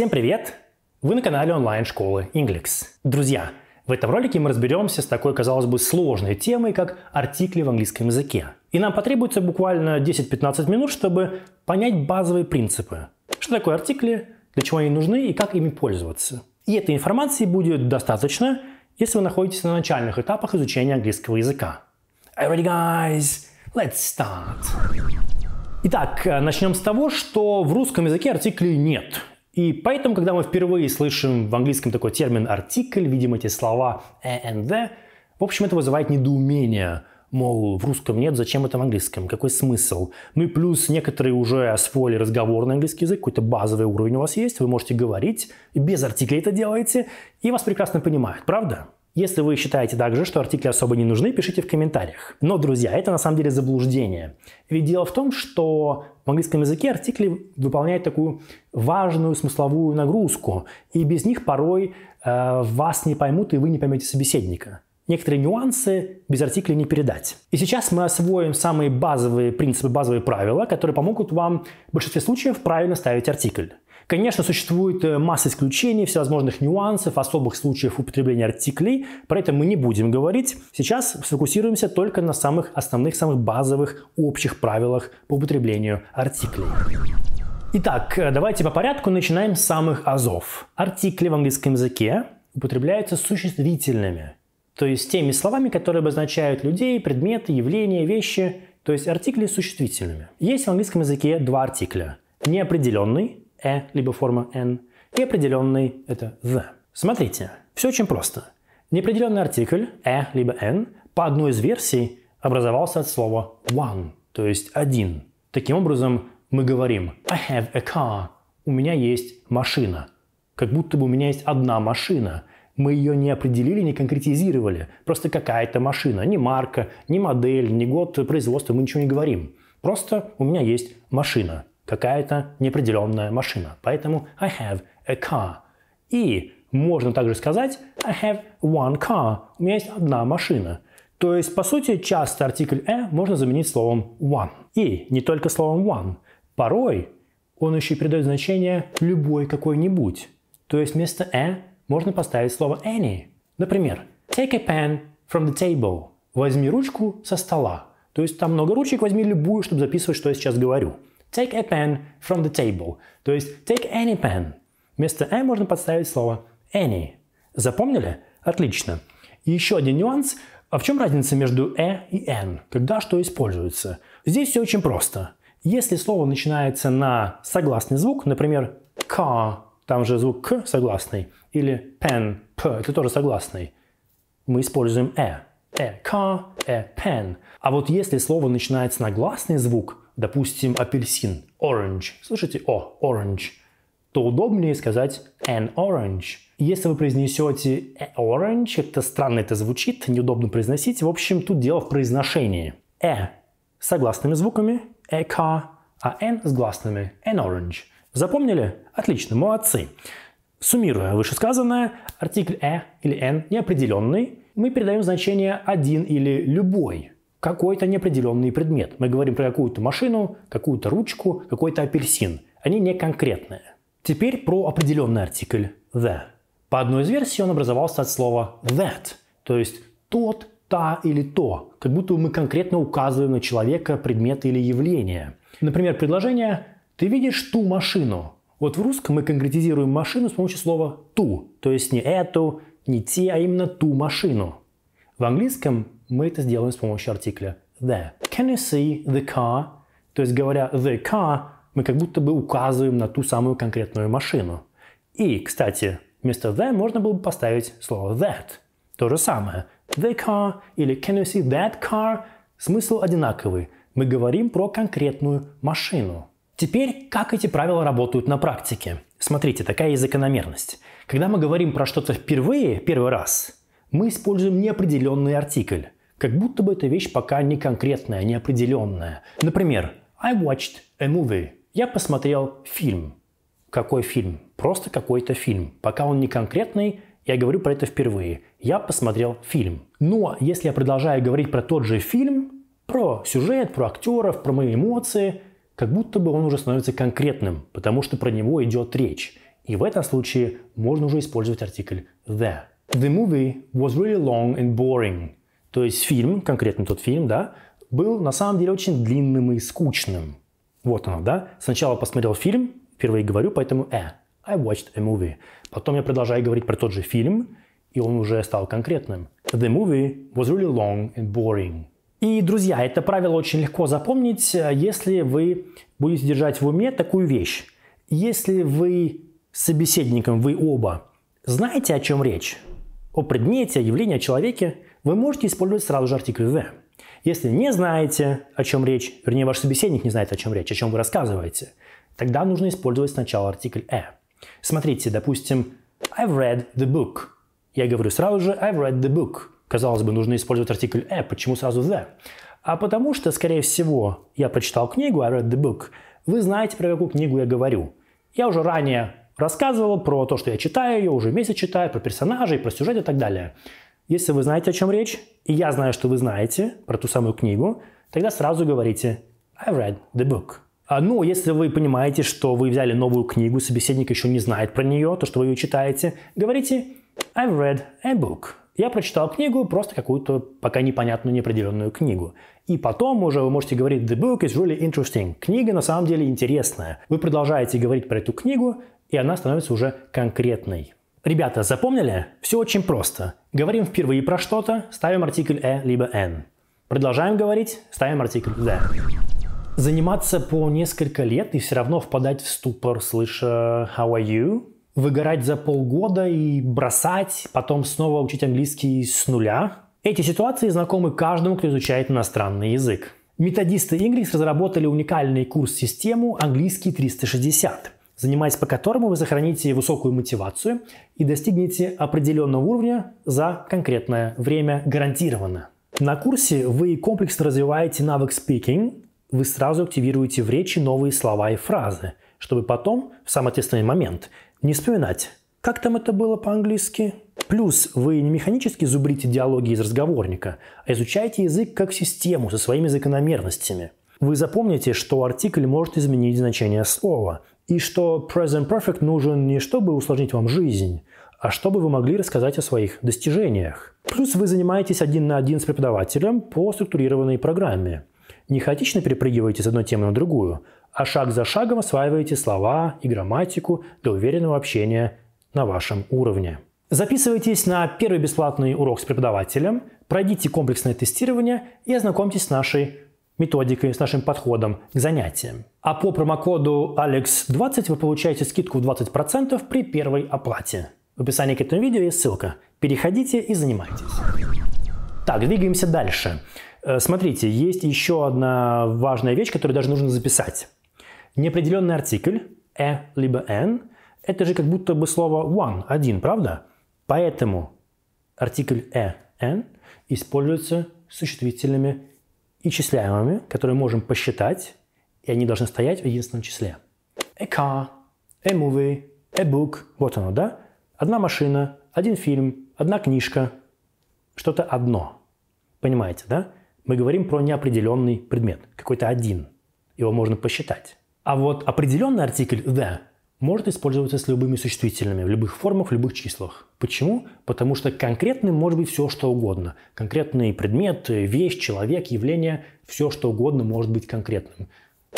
Всем привет! Вы на канале онлайн-школы Inglix. Друзья, в этом ролике мы разберемся с такой, казалось бы, сложной темой, как артикли в английском языке. И нам потребуется буквально 10-15 минут, чтобы понять базовые принципы. Что такое артикли, для чего они нужны и как ими пользоваться. И этой информации будет достаточно, если вы находитесь на начальных этапах изучения английского языка. Are you ready, guys? Let's start! Итак, э, начнем с того, что в русском языке артиклей нет – и поэтому, когда мы впервые слышим в английском такой термин «артикль», видим эти слова «э» «and», в общем, это вызывает недоумение. Мол, в русском нет, зачем это в английском? Какой смысл? Ну и плюс некоторые уже освоили разговорный английский язык, какой-то базовый уровень у вас есть, вы можете говорить, без артикля это делаете, и вас прекрасно понимают, правда? Если вы считаете также, что артикли особо не нужны, пишите в комментариях. Но, друзья, это на самом деле заблуждение. Ведь дело в том, что в английском языке артикли выполняют такую важную смысловую нагрузку, и без них порой э, вас не поймут, и вы не поймете собеседника. Некоторые нюансы без артикля не передать. И сейчас мы освоим самые базовые принципы, базовые правила, которые помогут вам в большинстве случаев правильно ставить артикль. Конечно, существует э, масса исключений, всевозможных нюансов, особых случаев употребления артиклей. Про это мы не будем говорить. Сейчас сфокусируемся только на самых основных, самых базовых общих правилах по употреблению артиклей. Итак, э, давайте по порядку начинаем с самых азов. Артикли в английском языке употребляются существительными, то есть теми словами, которые обозначают людей, предметы, явления, вещи, то есть артикли существительными. Есть в английском языке два артикля – неопределенный «э», либо форма «n», и определенный – это «the». Смотрите, все очень просто. Неопределенный артикль «э» либо «n» по одной из версий образовался от слова «one», то есть «один». Таким образом, мы говорим «I have a car», «у меня есть машина», как будто бы у меня есть одна машина. Мы ее не определили, не конкретизировали. Просто какая-то машина, ни марка, ни модель, ни год производства, мы ничего не говорим. Просто у меня есть машина какая-то неопределенная машина. Поэтому I have a car. И можно также сказать I have one car. У меня есть одна машина. То есть, по сути, часто артикль «э» можно заменить словом «one». И не только словом «one». Порой он еще и придает значение «любой какой-нибудь». То есть вместо «э» можно поставить слово «any». Например, «take a pen from the table» – «возьми ручку со стола». То есть там много ручек, возьми любую, чтобы записывать, что я сейчас говорю. Take a pen from the table. То есть take any pen. Вместо a можно подставить слово any. Запомнили? Отлично. И еще один нюанс. А в чем разница между «э» и «н», когда что используется? Здесь все очень просто. Если слово начинается на согласный звук, например, car, там же звук «к» согласный, или «pen», «п», это тоже согласный, мы используем «э». «э», car, «э», «pen». А вот если слово начинается на гласный звук, допустим, апельсин, orange. Слышите? О, orange. То удобнее сказать an orange. Если вы произнесете э, orange, это странно это звучит, неудобно произносить. В общем, тут дело в произношении. Э с согласными звуками, э-ка, а n с гласными, an orange. Запомнили? Отлично, молодцы. Суммируя вышесказанное, артикль «э» или «н» неопределенный, мы передаем значение «один» или «любой» какой-то неопределенный предмет. Мы говорим про какую-то машину, какую-то ручку, какой-то апельсин. Они не конкретные. Теперь про определенный артикль the. По одной из версий он образовался от слова that, то есть тот, та или то, как будто мы конкретно указываем на человека, предмет или явление. Например, предложение «ты видишь ту машину». Вот в русском мы конкретизируем машину с помощью слова «ту», то есть не эту, не те, а именно ту машину. В английском мы это сделаем с помощью артикля there. Can you see the car? То есть говоря the car, мы как будто бы указываем на ту самую конкретную машину. И, кстати, вместо the можно было бы поставить слово that. То же самое. The car или can you see that car? Смысл одинаковый. Мы говорим про конкретную машину. Теперь, как эти правила работают на практике? Смотрите, такая есть закономерность. Когда мы говорим про что-то впервые, первый раз, мы используем неопределенный артикль. Как будто бы эта вещь пока не конкретная, а не определенная. Например, I watched a movie. Я посмотрел фильм. Какой фильм? Просто какой-то фильм. Пока он не конкретный, я говорю про это впервые. Я посмотрел фильм. Но если я продолжаю говорить про тот же фильм, про сюжет, про актеров, про мои эмоции, как будто бы он уже становится конкретным, потому что про него идет речь. И в этом случае можно уже использовать артикль the. The movie was really long and boring. То есть фильм, конкретно тот фильм, да, был на самом деле очень длинным и скучным. Вот оно, да. Сначала посмотрел фильм, впервые говорю, поэтому «э». I watched a movie. Потом я продолжаю говорить про тот же фильм, и он уже стал конкретным. The movie was really long and boring. И, друзья, это правило очень легко запомнить, э, если вы будете держать в уме такую вещь. Если вы с собеседником, вы оба знаете, о чем речь, о предмете, о явлении, о человеке – вы можете использовать сразу же артикль «в». Если не знаете, о чем речь, вернее, ваш собеседник не знает, о чем речь, о чем вы рассказываете, тогда нужно использовать сначала артикль «э». Смотрите, допустим, «I've read the book». Я говорю сразу же «I've read the book». Казалось бы, нужно использовать артикль «э». Почему сразу «the»? А потому что, скорее всего, я прочитал книгу «I read the book». Вы знаете, про какую книгу я говорю. Я уже ранее рассказывал про то, что я читаю ее, уже месяц читаю, про персонажей, про сюжет и так далее. Если вы знаете, о чем речь, и я знаю, что вы знаете про ту самую книгу, тогда сразу говорите I've read the book. А, ну, если вы понимаете, что вы взяли новую книгу, собеседник еще не знает про нее, то, что вы ее читаете, говорите I've read a book. Я прочитал книгу, просто какую-то пока непонятную, неопределенную книгу. И потом уже вы можете говорить the book is really interesting. Книга на самом деле интересная. Вы продолжаете говорить про эту книгу, и она становится уже конкретной. Ребята, запомнили? Все очень просто. Говорим впервые про что-то, ставим артикль «э» либо «н». Продолжаем говорить, ставим артикль «д». Заниматься по несколько лет и все равно впадать в ступор, слыша «how are you?», выгорать за полгода и бросать, потом снова учить английский с нуля. Эти ситуации знакомы каждому, кто изучает иностранный язык. Методисты Ingrix разработали уникальный курс-систему «Английский 360», занимаясь по которому вы сохраните высокую мотивацию и достигнете определенного уровня за конкретное время гарантированно. На курсе вы комплексно развиваете навык speaking, вы сразу активируете в речи новые слова и фразы, чтобы потом, в самый ответственный момент, не вспоминать, как там это было по-английски. Плюс вы не механически зубрите диалоги из разговорника, а изучаете язык как систему со своими закономерностями. Вы запомните, что артикль может изменить значение слова – и что present perfect нужен не чтобы усложнить вам жизнь, а чтобы вы могли рассказать о своих достижениях. Плюс вы занимаетесь один на один с преподавателем по структурированной программе. Не хаотично перепрыгиваете с одной темы на другую, а шаг за шагом осваиваете слова и грамматику для уверенного общения на вашем уровне. Записывайтесь на первый бесплатный урок с преподавателем, пройдите комплексное тестирование и ознакомьтесь с нашей методикой, с нашим подходом к занятиям. А по промокоду ALEX20 вы получаете скидку в 20% при первой оплате. В описании к этому видео есть ссылка. Переходите и занимайтесь. Так, двигаемся дальше. Э, смотрите, есть еще одна важная вещь, которую даже нужно записать. Неопределенный артикль «э» либо н. это же как будто бы слово «one» – «один», правда? Поэтому артикль «э», н используется с существительными и числяемыми, которые можем посчитать, и они должны стоять в единственном числе. A car, a movie, a book. Вот оно, да? Одна машина, один фильм, одна книжка. Что-то одно. Понимаете, да? Мы говорим про неопределенный предмет, какой-то один. Его можно посчитать. А вот определенный артикль the может использоваться с любыми существительными, в любых формах, в любых числах. Почему? Потому что конкретным может быть все, что угодно. Конкретный предмет, вещь, человек, явление, все, что угодно может быть конкретным.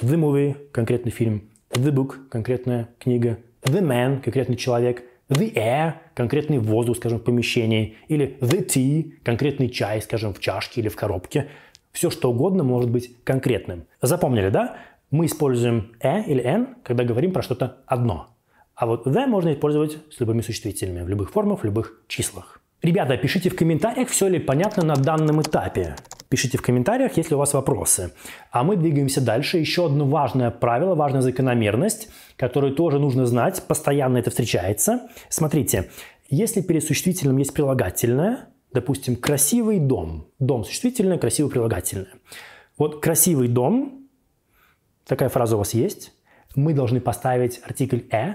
The movie – конкретный фильм. The book – конкретная книга. The man – конкретный человек. The air – конкретный воздух, скажем, в помещении. Или the tea – конкретный чай, скажем, в чашке или в коробке. Все, что угодно может быть конкретным. Запомнили, да? мы используем «э» или «н», когда говорим про что-то одно. А вот «the» можно использовать с любыми существительными, в любых формах, в любых числах. Ребята, пишите в комментариях, все ли понятно на данном этапе. Пишите в комментариях, если у вас вопросы. А мы двигаемся дальше. Еще одно важное правило, важная закономерность, которую тоже нужно знать, постоянно это встречается. Смотрите, если перед существительным есть прилагательное, допустим, красивый дом. Дом существительное, красивый прилагательное. Вот красивый дом такая фраза у вас есть, мы должны поставить артикль «э»,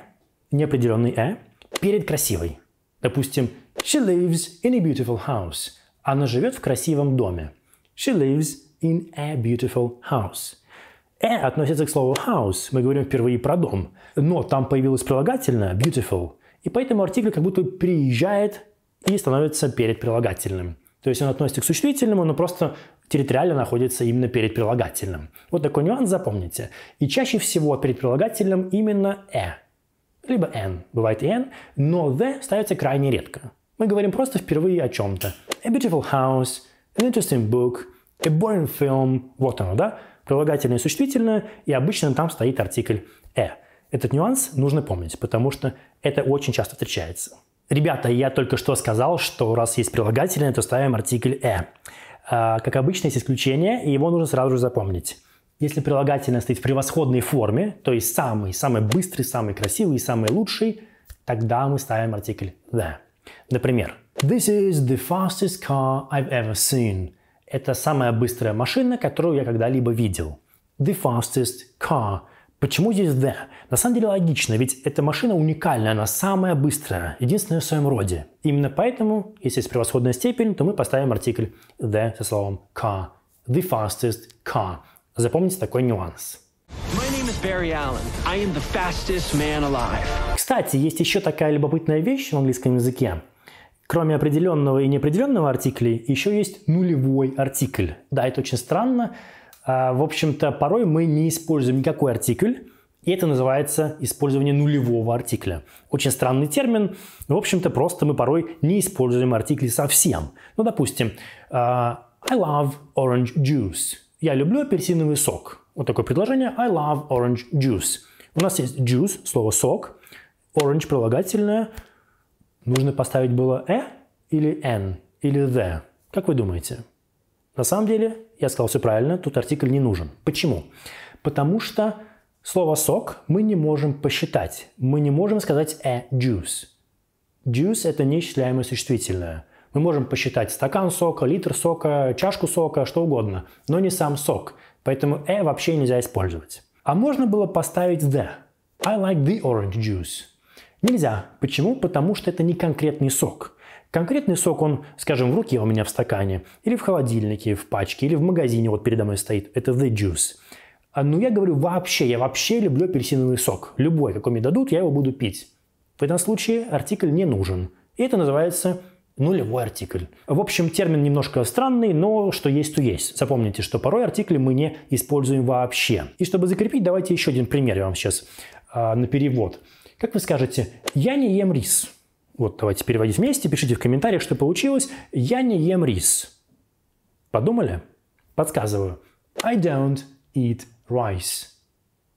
неопределенный «э», перед красивой. Допустим, she lives in a beautiful house. Она живет в красивом доме. She lives in a beautiful house. «э» относится к слову «house», мы говорим впервые про дом, но там появилось прилагательное «beautiful», и поэтому артикль как будто переезжает и становится перед прилагательным. То есть он относится к существительному, но просто территориально находится именно перед прилагательным. Вот такой нюанс запомните. И чаще всего перед прилагательным именно «э», либо н, Бывает и н, но «the» ставится крайне редко. Мы говорим просто впервые о чем-то. A beautiful house, an interesting book, a boring film. Вот оно, да? Прилагательное и существительное, и обычно там стоит артикль «э». Этот нюанс нужно помнить, потому что это очень часто встречается. Ребята, я только что сказал, что у нас есть прилагательное, то ставим артикль «э». А, как обычно, есть исключение, и его нужно сразу же запомнить. Если прилагательное стоит в превосходной форме, то есть самый, самый быстрый, самый красивый, самый лучший, тогда мы ставим артикль «the». Например, This is the fastest car I've ever seen. Это самая быстрая машина, которую я когда-либо видел. The fastest car – Почему здесь D? На самом деле логично, ведь эта машина уникальная, она самая быстрая, единственная в своем роде. Именно поэтому, если есть превосходная степень, то мы поставим артикль the со словом car. The fastest car. Запомните такой нюанс. Кстати, есть еще такая любопытная вещь в английском языке. Кроме определенного и неопределенного артиклей, еще есть нулевой артикль. Да, это очень странно, а, в общем-то, порой мы не используем никакой артикль, и это называется использование нулевого артикля. Очень странный термин. в общем-то, просто мы порой не используем артикли совсем. Ну, допустим, а, I love orange juice. Я люблю апельсиновый сок. Вот такое предложение. I love orange juice. У нас есть juice, слово сок. Orange прилагательное. Нужно поставить было э или n или the. Как вы думаете? На самом деле, я сказал все правильно, тут артикль не нужен. Почему? Потому что слово «сок» мы не можем посчитать. Мы не можем сказать «a «э» juice». Juice – это неисчисляемое существительное. Мы можем посчитать стакан сока, литр сока, чашку сока, что угодно, но не сам сок. Поэтому «э» вообще нельзя использовать. А можно было поставить «the». I like the orange juice. Нельзя. Почему? Потому что это не конкретный сок. Конкретный сок, он, скажем, в руке у меня в стакане, или в холодильнике, в пачке, или в магазине вот передо мной стоит. Это the juice. А, но ну, я говорю вообще, я вообще люблю апельсиновый сок. Любой, какой мне дадут, я его буду пить. В этом случае артикль не нужен. И это называется нулевой артикль. В общем, термин немножко странный, но что есть, то есть. Запомните, что порой артикли мы не используем вообще. И чтобы закрепить, давайте еще один пример я вам сейчас э, на перевод. Как вы скажете, я не ем рис. Вот давайте переводить вместе, пишите в комментариях, что получилось. Я не ем рис. Подумали? Подсказываю. I don't eat rice.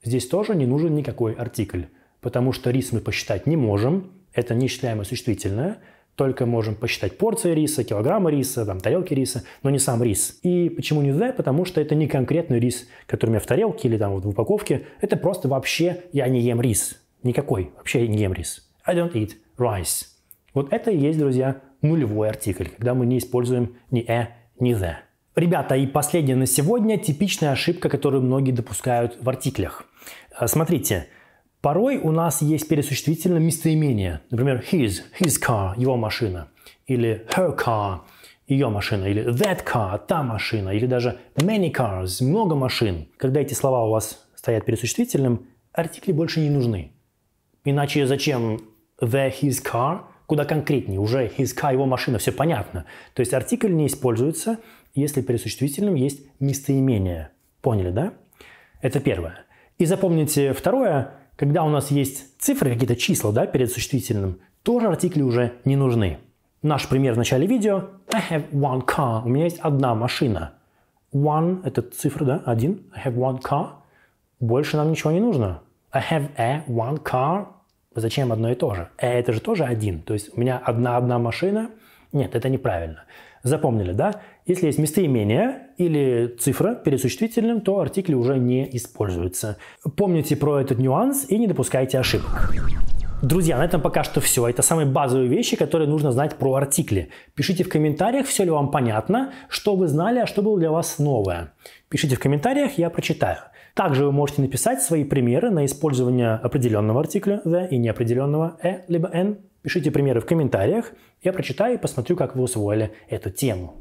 Здесь тоже не нужен никакой артикль, потому что рис мы посчитать не можем, это неисчисляемое существительное, только можем посчитать порции риса, килограммы риса, там, тарелки риса, но не сам рис. И почему не the? Потому что это не конкретный рис, который у меня в тарелке или там вот в упаковке. Это просто вообще я не ем рис. Никакой. Вообще я не ем рис. I don't eat rice. Вот это и есть, друзья, нулевой артикль, когда мы не используем ни «э», ни «the». Ребята, и последняя на сегодня типичная ошибка, которую многие допускают в артиклях. Э, смотрите, порой у нас есть пересуществительное местоимение. Например, his, his car, его машина. Или her car, ее машина. Или that car, та машина. Или даже many cars, много машин. Когда эти слова у вас стоят пересуществительным, артикли больше не нужны. Иначе зачем the his car, куда конкретнее, уже his car, его машина, все понятно. То есть артикль не используется, если перед существительным есть местоимение. Поняли, да? Это первое. И запомните второе, когда у нас есть цифры, какие-то числа да, перед существительным, тоже артикли уже не нужны. Наш пример в начале видео. I have one car. У меня есть одна машина. One – это цифра, да, один. I have one car. Больше нам ничего не нужно. I have a one car зачем одно и то же? Э, это же тоже один. То есть у меня одна-одна машина. Нет, это неправильно. Запомнили, да? Если есть местоимение или цифра перед существительным, то артикли уже не используются. Помните про этот нюанс и не допускайте ошибок. Друзья, на этом пока что все. Это самые базовые вещи, которые нужно знать про артикли. Пишите в комментариях, все ли вам понятно, что вы знали, а что было для вас новое. Пишите в комментариях, я прочитаю. Также вы можете написать свои примеры на использование определенного артикля the и неопределенного e либо n. Пишите примеры в комментариях. Я прочитаю и посмотрю, как вы усвоили эту тему.